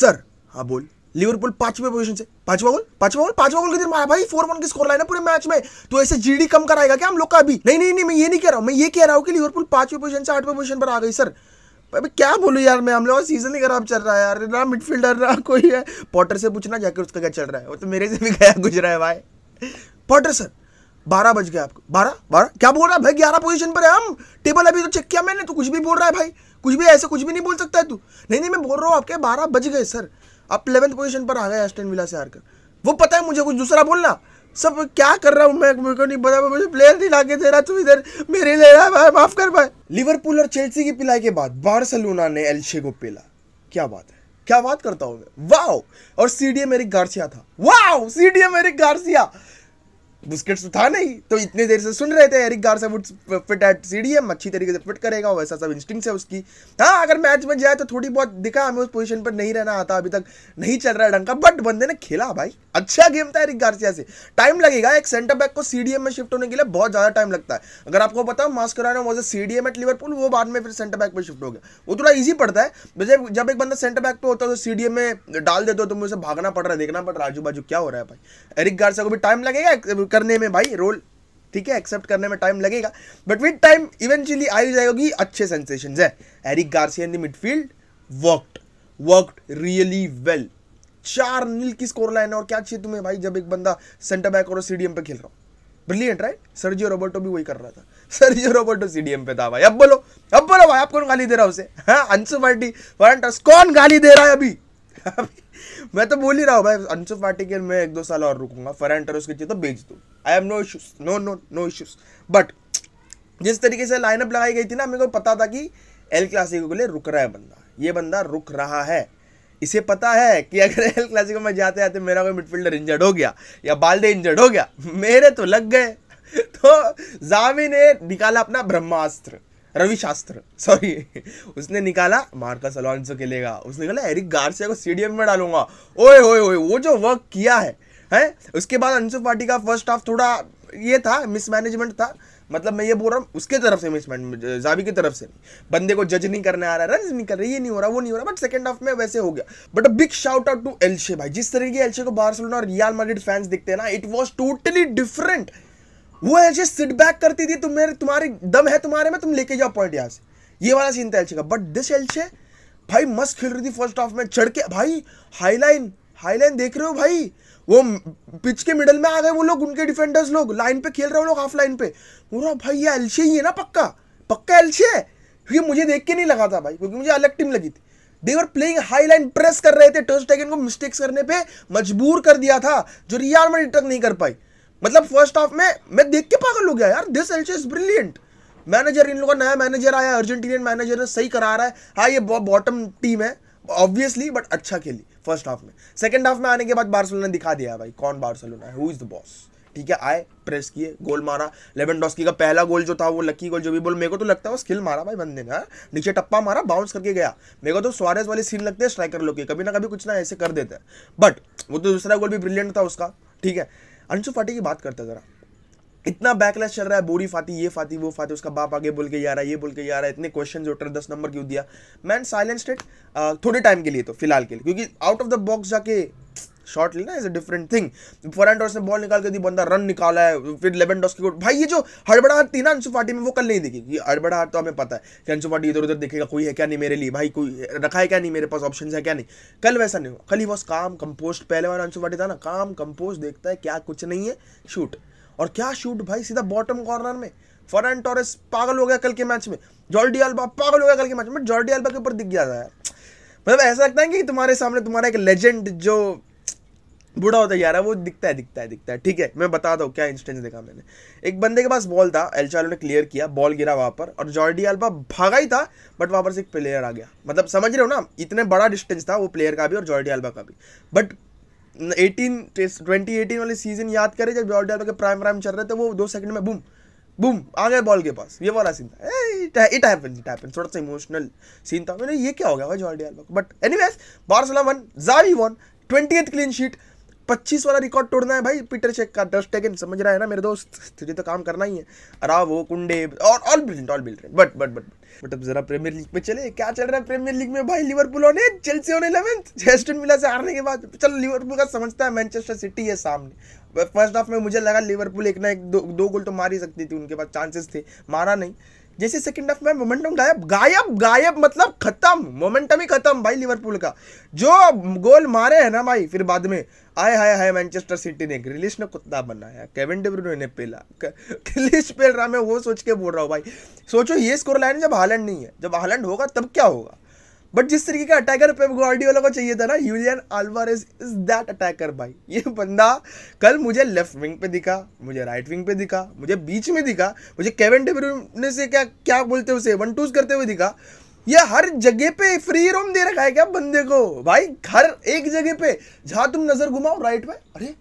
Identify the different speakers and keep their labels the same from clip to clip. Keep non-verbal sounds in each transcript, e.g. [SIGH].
Speaker 1: Sir हाँ बोल Liverpool पांचवें पोजीशन से पांचवा गोल पांचवा गोल पांचवा गोल के दिन मारा भाई फोर वन की स्कोर लाइन है पूरे मैच में तो ऐसे जीडी कम कराएगा क्या हम लोग का अभी नहीं नहीं नहीं मैं ये नहीं कह रहा हूँ मैं ये कह रहा हूँ कि लिवरपूल पांचवें पोजीशन से आठवें पोजीशन पर आ गई सर भाई क्या बोलूँ यार मैं हम लोग सीजन ही खराब चल रहा है यार ना मिडफील्डर ना कोई है पॉटर से पूछना जाकर उसका क्या चल रहा है वो तो मेरे से भी गया गुजरा है भाई पॉटर सर बारह बज गया आपको बारह बारह क्या बोल रहा है भाई ग्यारह पोजीशन पर है हम टेबल अभी तो चेक किया मैंने तो कुछ भी बोल रहा है भाई कुछ भी ऐसे कुछ भी नहीं बोल सकता है तू नहीं नहीं मैं बोल रहा हूँ आपके बारह बज गए सर आप इलेवंथ पोजिशन पर आ गए एस्टन विला से हारकर वो पता है मुझे कुछ दूसरा बोलना सब क्या कर रहा हूँ मैं मेरे को नहीं पता मुझे प्लेयर नहीं ला के दे रहा तू इधर मेरे ले रहा है माफ कर भाई लिवरपूल और चेल्सी की पिलाई के बाद बार्सलोना ने एलशे को पिला क्या बात है क्या बात करता हूँ मैं वाओ और सीडीए मेरी गार्सिया था वाओ सीडीए मेरी गार्सिया बुस्केट्स तो था नहीं तो इतने देर से सुन रहे थे Eric Garcia woods fit at CDM अच्छी तरीके से फिट करेगा वैसा सब इंस्टिंग है उसकी हाँ अगर मैच में जाए तो थोड़ी बहुत दिखा हमें उस पोजीशन पर नहीं रहना आता अभी तक नहीं चल रहा है ढंग का बट बंदे ने खेला भाई अच्छा गेम था एरिक गार्सिया से टाइम लगेगा एक सेंटर बैक को सीडीएम में शिफ्ट होने के लिए बहुत ज़्यादा टाइम लगता है अगर आपको पता Mascherano was a CDM at Liverpool वो बाद में फिर सेंटर बैक पर शिफ्ट हो गया वो थोड़ा ईजी पड़ता है जब जब एक बंदा सेंटर बैक पर होता है तो सीडीएम में डाल देते हो तो मुझे भागना पड़ रहा है देखना पड़ रहा है आजू बाजू क्या हो रहा है भाई एरिक गार्सिया को भी टाइम लगेगा करने में भाई रोल ठीक है एक्सेप्ट करने में टाइम लगेगा बट विद टाइम इवेंचुअली आ ही जाएगा कि अच्छे सेंसेशन है Eric Garcia in the midfield worked worked really well चार नील की स्कोर लाइन है और क्या चाहिए तुम्हें भाई जब एक बंदा सेंटर बैक और सीडीएम पे खेल रहा हूँ ब्रिलियंट राइट सर्जियो रोबर्टो भी वही कर रहा था सर्जियो रोबर्टो सीडीएम पे था भाई अब बोलो अब बोलो भाई आप कौन गाली दे रहा है उसे हाँ अंशु पार्टी वारंटस कौन गाली दे रहा है अभी [LAUGHS] मैं तो बोल ही रहा हूँ भाई अनशु पार्टी के मैं एक दो साल और रुकूंगा एंटर उसकी चीज तो बेच दू I have no issues no no no issues but जिस तरीके से लाइनअप लगाई गई थी ना मेरे को पता था कि एल क्लासिको के लिए रुक रहा है बंदा ये बंदा रुक रहा है इसे पता है कि अगर एल क्लासिको में जाते जाते मेरा कोई मिडफील्डर इंजर्ड हो गया या बाल्डे इंजर्ड हो गया मेरे तो लग गए [LAUGHS] तो जावी ने निकाला अपना ब्रह्मास्त्र रवि शास्त्र सॉरी उसने निकाला मार्कस अलोंसो खेलेगा उसने निकाला एरिक गार्सिया को स्टेडियम में डालूंगा ओए ओए ओए वो जो वर्क किया है है उसके बाद अंशु पार्टी का फर्स्ट हाफ थोड़ा ये था मिसमैनेजमेंट था मतलब मैं ये बोल रहा हूँ उसके तरफ से मिसमैनेजमेंट जावी की तरफ से बंदे को जज नहीं करने आ रहा रन नहीं कर रही ये नहीं हो रहा वो नहीं हो रहा बट सेकंड हाफ में वैसे हो गया but a big shout out to Elche भाई जिस तरीके एलशे को बार्सिलोना और रियल मार्डिड फैंस दिखते हैं ना इट वॉज टोटली डिफरेंट वो ऐसे सिट बैक करती थी तुम मेरे तुम्हारी दम है तुम्हारे में तुम लेके जाओ पॉइंट यहाँ से ये वाला सीन था एलचे का बट दिस एलचे भाई मस्त खेल रही थी फर्स्ट हाफ में चढ़ के भाई हाईलाइन हाईलाइन देख रहे हो भाई वो पिच के मिडल में आ गए वो लोग उनके डिफेंडर्स लोग लाइन पे खेल रहे हो लोग हाफ लाइन पे बोला भाई ये एलशे ही है ना पक्का पक्का एलशे है क्योंकि मुझे देख के नहीं लगा था भाई क्योंकि मुझे अलग टीम लगी थी they were playing high line press कर रहे थे टर्स टेकन को मिस्टेक्स करने पे मजबूर कर दिया था जो रियाल में डिटेक्ट नहीं कर पाई मतलब फर्स्ट हाफ में मैं देख के पागल हो गया यार this Elche is brilliant manager इन लोगों का नया मैनेजर आया अर्जेंटीनियन मैनेजर ने सही करा रहा है हाँ ये बॉटम टीम है ऑब्वियसली बट अच्छा खेली फर्स्ट हाफ में सेकंड हाफ में आने के बाद बार्सलोना दिखा दिया भाई कौन बार्सलोना है हु इज द बॉस ठीक है आए प्रेस किए गोल मारा लेवेंडोस्की का पहला गोल जो था वो लकी गोल जो भी बोल मेरे को तो लगता है वो स्किल मारा भाई बंदे ने हाँ। नीचे टप्पा मारा बाउंस करके गया मेरे को तो स्वारेज वाली सीन लगते हैं स्ट्राइकर लोग के कभी ना कभी कुछ ना ऐसे कर देते हैं बट वो तो दूसरा गोल भी ब्रिलियंट था उसका ठीक है अंशु फाटे की बात करता ज़रा इतना बैकलेस चल रहा है बोरी फाती ये फाती वो फाती उसका बाप आगे बोल के जा रहा है ये बोल के जा रहा है इतने क्वेश्चन उठ रहे दस नंबर क्यों दिया मैन साइलेंस डेट थोड़े टाइम के लिए तो फिलहाल के लिए क्योंकि आउट ऑफ द बॉक्स जाके शॉट लेना is a different thing for से बॉल निकाल के दी बंदा रन निकाला है फिर लेवन डॉस की भाई ये जो हड़बड़ाहट थी ना अंशु फाटी में वो कल नहीं दिखी ये हड़बड़ाहट तो हमें पता है कि अंशु फाटी इधर उधर देखेगा कोई है क्या नहीं मेरे लिए भाई कोई रखा है क्या नहीं मेरे पास ऑप्शन है क्या नहीं कल वैसा नहीं हो कल ही बस काम कंपोस्ट पहले वाला अंशु फाटी था ना काम कंपोस्ट देखता है क्या कुछ नहीं है शूट और क्या शूट भाई सीधा बॉटम कॉर्नर में फॉरन टॉरेस पागल हो गया कल के मैच में जॉर्डी अल्बा पागल हो गया कल के मैच में जॉर्डी अल्बा के ऊपर दिख गया था मतलब ऐसा लगता है कि तुम्हारे सामने तुम्हारा एक लेजेंड जो बूढ़ा होता जा है वो दिखता है दिखता है दिखता है ठीक है मैं बता दो क्या इंस्टेंस देखा मैंने एक बंदे के पास बॉल था चालो ने क्लियर किया बॉल गिरा वहाँ पर और जॉर्डी अल्बा भागा ही था बट वहाँ पर से एक प्लेयर आ गया मतलब समझ रहे हो ना इतने बड़ा डिस्टेंस था वो प्लेयर का भी और जॉर्डी अल्बा का भी बट एटीन ट्वेंटी एटीन वाले सीजन याद करें जब जॉर्डन के प्राइम प्राइम चल रहे थे वो दो सेकंड में बूम बूम आ गए बॉल के पास ये वाला सीन था इट हैपन इट हैपन थोड़ा सा इमोशनल सीन था मैंने ये क्या हो गया भाई Jordi Alba but was Barcelona one Xavi one twenty clean sheet पच्चीस वाला रिकॉर्ड तोड़ना है भाई पीटर चेक का दस टेकन समझ रहा है ना मेरे दोस्त तुझे तो काम करना ही है अरा वो कुंडे और all brilliant all brilliant but but but but अब जरा प्रीमियर लीग में चले क्या चल रहा है प्रीमियर लीग में भाई लिवरपूल होने चेल्सी होने इलेवेंथ जेस्टन मिला से हारने के बाद चल लिवरपूल का समझता है मैनचेस्टर सिटी है सामने फर्स्ट हाफ में मुझे लगा लिवरपूल एक ना एक दो, दो गोल तो मार ही सकती थी उनके पास चांसेस थे मारा नहीं जैसे सेकंड हाफ में मोमेंटम गायब गायब गायब मतलब खत्म मोमेंटम ही खत्म भाई लिवरपूल का जो गोल मारे है ना भाई फिर बाद में आए हाय हाय मैनचेस्टर सिटी ने ग्रिलिश ने कुत्ता बनाया केविन डिब्रूनो ने पेला ग्रिलिश [LAUGHS] पेल रहा मैं वो सोच के बोल रहा हूँ भाई सोचो ये स्कोर लाइन जब हालैंड नहीं है जब हालैंड होगा तब क्या होगा बट जिस तरीके का अटैकर पेप गार्डियोला को चाहिए था ना Julian Alvarez is that attacker भाई ये बंदा कल मुझे लेफ्ट विंग पे दिखा मुझे राइट विंग पे दिखा मुझे बीच में दिखा मुझे केवन ने से क्या क्या बोलते उसे वन टूज करते हुए दिखा ये हर जगह पे फ्री रोम दे रखा है क्या बंदे को भाई हर एक जगह पे जहां तुम नजर घुमाओ राइट में अरे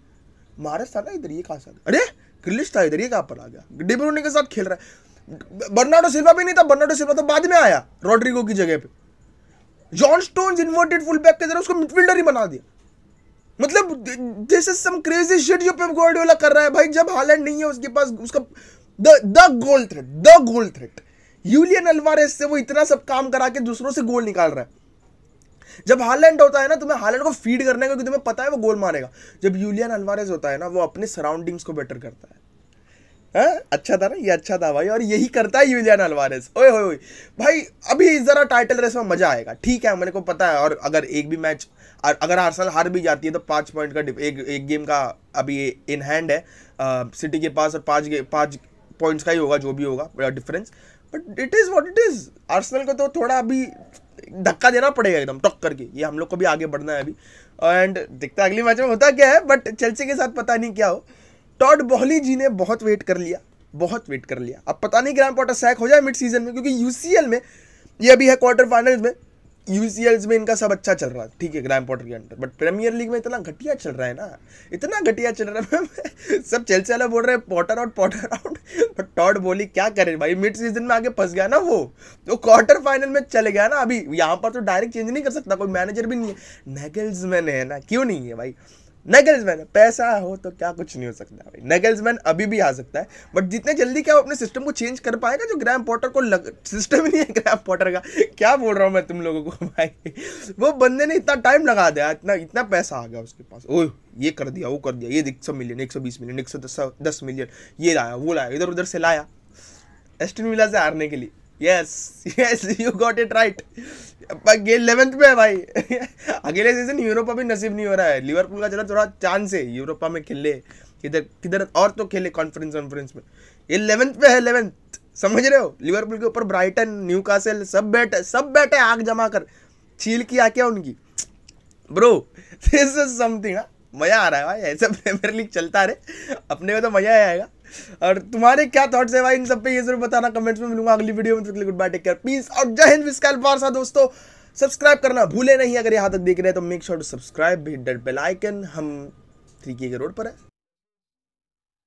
Speaker 1: महाराज था ना इधर ये कहा सा अरे ग्लिश था इधर ये कहा पर आ गया डिब्रूने के साथ खेल रहा है बर्नाडो सिल्वा भी नहीं था बर्नाडो सिल्वा तो बाद में आया रोड्रिगो की जगह पे John Stones inverted full back के जरिए उसको मिडफील्डर ही बना दिया मतलब this is some crazy shit जो पेप गार्डियोला कर रहा है भाई जब हालैंड नहीं है उसके पास उसका the the goal threat the goal threat Julian Alvarez से वो इतना सब काम करा के दूसरों से गोल निकाल रहा है जब हालैंड होता है ना तुम्हें हालैंड को फीड करना का क्योंकि तुम्हें पता है वो गोल मारेगा जब यूलियन अलवारेस होता है ना वो अपने सराउंडिंग्स को बेटर करता है है अच्छा था ना ये अच्छा था भाई और यही करता है यूलियन अलवारेस ओए होए भाई अभी ज़रा टाइटल रेस में मज़ा आएगा ठीक है मेरे को पता है और अगर एक भी मैच अगर आर्सेनल हार भी जाती है तो पाँच पॉइंट का एक एक गेम का अभी इन हैंड है आ, सिटी के पास और पाँच पाँच पॉइंट्स का ही होगा जो भी होगा difference but it is what it is Arsenal को तो थोड़ा अभी धक्का देना पड़ेगा एकदम टक करके ये हम लोग को भी आगे बढ़ना है अभी एंड दिखता अगली मैच में होता क्या है बट चेल्सी के साथ पता नहीं क्या हो टॉड बोहली जी ने बहुत वेट कर लिया बहुत वेट कर लिया अब पता नहीं ग्राम पॉटर सैक हो जाए मिड सीजन में क्योंकि यूसीएल में ये अभी है क्वार्टर फाइनल में यूसीएल्स में इनका सब अच्छा चल रहा है ठीक है ग्राम पॉटर के अंडर बट प्रीमियर लीग में इतना घटिया चल रहा है ना इतना घटिया चल रहा है [LAUGHS] सब चल चला बोल रहे हैं Potter out Potter out but Todd Boehly क्या करें भाई मिड सीजन में आगे फंस गया ना वो तो क्वार्टर फाइनल में चले गया ना अभी यहाँ पर तो डायरेक्ट चेंज नहीं कर सकता कोई मैनेजर भी नहीं है नैगल्स मैन है ना क्यों नहीं है भाई मैन पैसा हो तो क्या कुछ नहीं हो सकता भाई मैन अभी भी आ सकता है बट जितने जल्दी क्या वो अपने सिस्टम को चेंज कर पाएगा जो ग्राम पॉटर को लग सिस्टम ही नहीं है ग्राम पॉटर का क्या बोल रहा हूँ मैं तुम लोगों को भाई वो बंदे ने इतना टाइम लगा दिया इतना इतना पैसा आ गया उसके पास ओह ये कर दिया वो कर दिया ये एक सौ मिलियन एक सौ बीस मिलियन एक सौ दस मिलियन ये लाया वो लाया इधर उधर से लाया एस्टिन विला से हारने के लिए yes yes you got it right ये इलेवेंथ में है भाई [LAUGHS] अगले सीजन यूरोपा भी नसीब नहीं हो रहा है लिवरपूल का जरा थोड़ा चांस है यूरोपा में खेले किधर किधर और तो खेले कॉन्फ्रेंस वॉन्फ्रेंस में इलेवेंथ पे है इलेवेंथ समझ रहे हो लिवरपूल के ऊपर ब्राइटन न्यू कासल सब बैठे सब बैठे आग जमा कर छील की आके उनकी ब्रो दिस इज समथिंग मज़ा आ रहा है भाई ऐसा प्रीमियर लीग चलता रहे अपने को तो मज़ा आएगा और तुम्हारे क्या थॉट्स है भाई इन सब पे ये जरूर बताना कमेंट्स में मिलूंगा अगली वीडियो में good bye take care peace और जय हिंद विस्काल बारसा दोस्तों सब्सक्राइब करना भूले नहीं अगर यहां तक देख रहे हैं तो make sure to subscribe hit that bell icon हम थ्री के रोड पर है